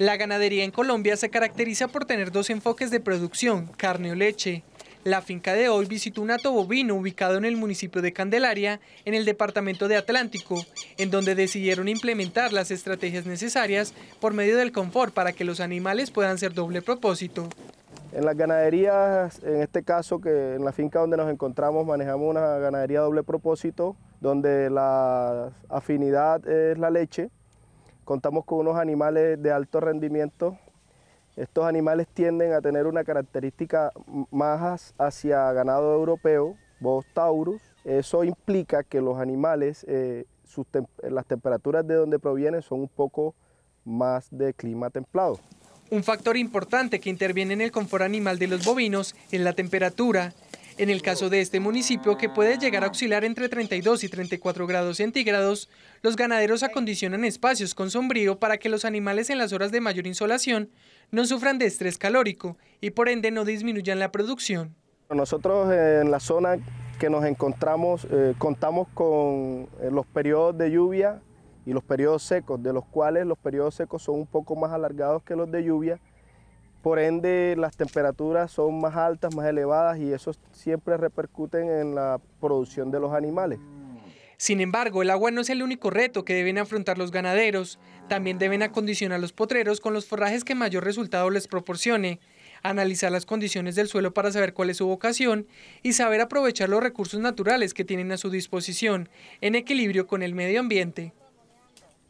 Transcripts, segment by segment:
La ganadería en Colombia se caracteriza por tener dos enfoques de producción, carne o leche. La finca de hoy visitó un tobovino bovino ubicado en el municipio de Candelaria, en el departamento de Atlántico, en donde decidieron implementar las estrategias necesarias por medio del confort para que los animales puedan ser doble propósito. En las ganaderías, en este caso, que en la finca donde nos encontramos, manejamos una ganadería doble propósito, donde la afinidad es la leche Contamos con unos animales de alto rendimiento. Estos animales tienden a tener una característica más hacia ganado europeo, Bos taurus. Eso implica que los animales, eh, las temperaturas de donde provienen son un poco más de clima templado. Un factor importante que interviene en el confort animal de los bovinos es la temperatura. En el caso de este municipio, que puede llegar a oscilar entre 32 y 34 grados centígrados, los ganaderos acondicionan espacios con sombrío para que los animales en las horas de mayor insolación no sufran de estrés calórico y por ende no disminuyan la producción. Nosotros eh, en la zona que nos encontramos eh, contamos con eh, los periodos de lluvia y los periodos secos, de los cuales los periodos secos son un poco más alargados que los de lluvia por ende, las temperaturas son más altas, más elevadas y eso siempre repercute en la producción de los animales. Sin embargo, el agua no es el único reto que deben afrontar los ganaderos. También deben acondicionar los potreros con los forrajes que mayor resultado les proporcione, analizar las condiciones del suelo para saber cuál es su vocación y saber aprovechar los recursos naturales que tienen a su disposición, en equilibrio con el medio ambiente.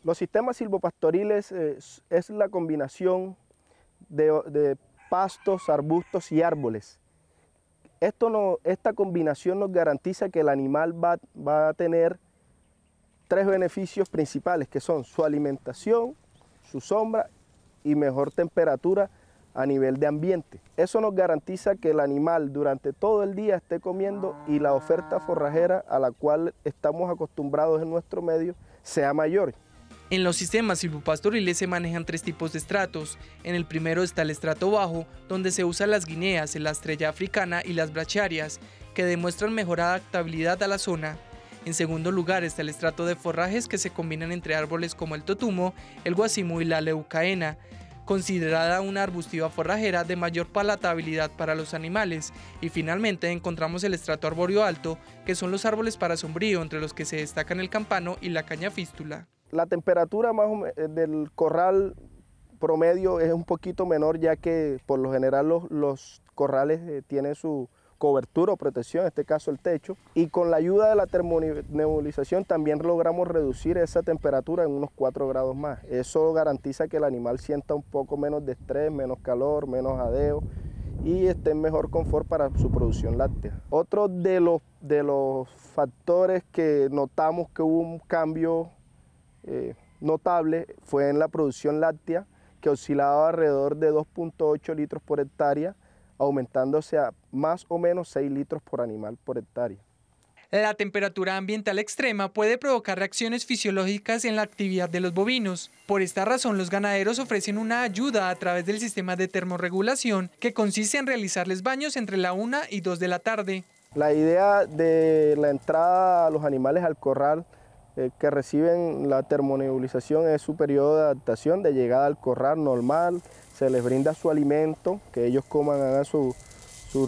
Los sistemas silvopastoriles eh, es la combinación de, pastos, arbustos y árboles. Esto esta combinación nos garantiza que el animal va, va a tener tres beneficios principales, que son su alimentación, su sombra y mejor temperatura a nivel de ambiente. Eso nos garantiza que el animal durante todo el día esté comiendo y la oferta forrajera a la cual estamos acostumbrados en nuestro medio sea mayor. En los sistemas silvopastoriles se manejan tres tipos de estratos. En el primero está el estrato bajo, donde se usan las guineas, la estrella africana y las bracharias, que demuestran mejor adaptabilidad a la zona. En segundo lugar está el estrato de forrajes que se combinan entre árboles como el totumo, el guasimo y la leucaena, considerada una arbustiva forrajera de mayor palatabilidad para los animales. Y finalmente encontramos el estrato arbóreo alto, que son los árboles para sombrío entre los que se destacan el campano y la caña fístula. La temperatura más eh, del corral promedio es un poquito menor ya que por lo general los, corrales eh, tienen su cobertura o protección, en este caso el techo, y con la ayuda de la termonebulización también logramos reducir esa temperatura en unos 4 grados más. Eso garantiza que el animal sienta un poco menos de estrés, menos calor, menos adeo y esté en mejor confort para su producción láctea. Otro de los, de los factores que notamos que hubo un cambio eh, notable fue en la producción láctea, que oscilaba alrededor de 2.8 litros por hectárea, aumentándose a más o menos 6 litros por animal por hectárea. La temperatura ambiental extrema puede provocar reacciones fisiológicas en la actividad de los bovinos. Por esta razón, los ganaderos ofrecen una ayuda a través del sistema de termorregulación que consiste en realizarles baños entre la 1 y 2 de la tarde. La idea de la entrada a los animales al corral eh, que reciben la termonebulización es su periodo de adaptación, de llegada al corral normal, se les brinda su alimento, que ellos coman, hagan su,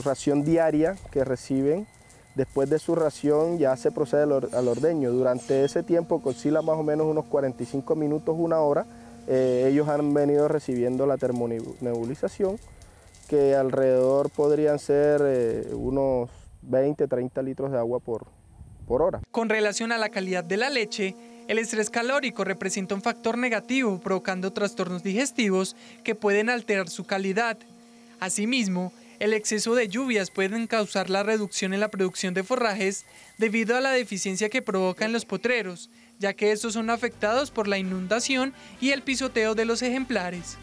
ración diaria que reciben. Después de su ración ya se procede al, ordeño. Durante ese tiempo, que más o menos unos 45 minutos, una hora, eh, ellos han venido recibiendo la termonebulización, que alrededor podrían ser eh, unos 20, 30 litros de agua por, con relación a la calidad de la leche, el estrés calórico representa un factor negativo provocando trastornos digestivos que pueden alterar su calidad. Asimismo, el exceso de lluvias pueden causar la reducción en la producción de forrajes debido a la deficiencia que provocan los potreros, ya que estos son afectados por la inundación y el pisoteo de los ejemplares.